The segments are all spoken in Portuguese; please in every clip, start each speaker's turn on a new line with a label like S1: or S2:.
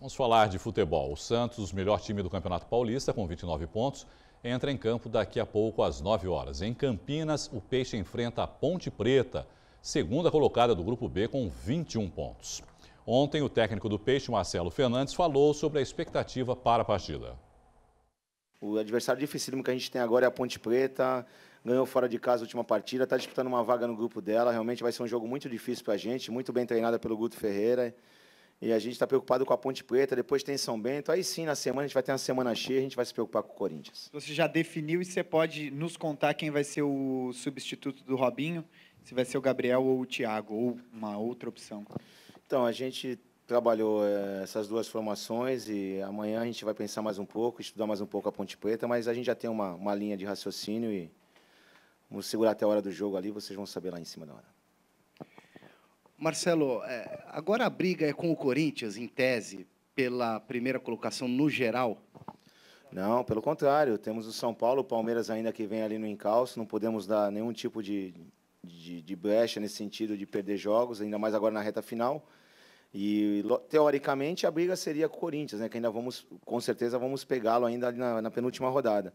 S1: Vamos falar de futebol. O Santos, melhor time do Campeonato Paulista, com 29 pontos, entra em campo daqui a pouco às 9 horas. Em Campinas, o Peixe enfrenta a Ponte Preta, segunda colocada do Grupo B, com 21 pontos. Ontem, o técnico do Peixe, Marcelo Fernandes, falou sobre a expectativa para a partida.
S2: O adversário dificílimo que a gente tem agora é a Ponte Preta. Ganhou fora de casa a última partida, está disputando uma vaga no grupo dela. Realmente vai ser um jogo muito difícil para a gente, muito bem treinada pelo Guto Ferreira. E a gente está preocupado com a Ponte Preta, depois tem São Bento. Aí sim, na semana, a gente vai ter uma semana cheia, a gente vai se preocupar com o Corinthians.
S3: Você já definiu e você pode nos contar quem vai ser o substituto do Robinho? Se vai ser o Gabriel ou o Thiago, ou uma outra opção? Então, a gente trabalhou eh, essas
S2: duas formações e amanhã a gente vai pensar mais um pouco, estudar mais um pouco a Ponte Preta, mas a gente já tem uma, uma linha de raciocínio e vamos segurar até a hora do jogo ali, vocês vão saber lá em cima da hora.
S4: Marcelo, é, agora a briga é com o Corinthians, em tese,
S2: pela primeira colocação no geral? Não, pelo contrário. Temos o São Paulo, o Palmeiras ainda que vem ali no encalço. Não podemos dar nenhum tipo de, de, de brecha nesse sentido de perder jogos, ainda mais agora na reta final. E, teoricamente, a briga seria com o Corinthians, né, que ainda vamos, com certeza, vamos pegá-lo ainda na, na penúltima rodada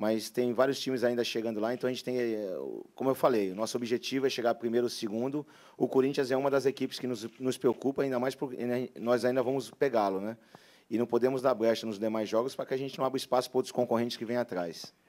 S2: mas tem vários times ainda chegando lá, então a gente tem, eh, como eu falei, o nosso objetivo é chegar primeiro ou segundo. O Corinthians é uma das equipes que nos, nos preocupa, ainda mais porque né, nós ainda vamos pegá-lo, né? E não podemos dar brecha nos demais jogos para que a gente não abra espaço para outros concorrentes que vêm atrás.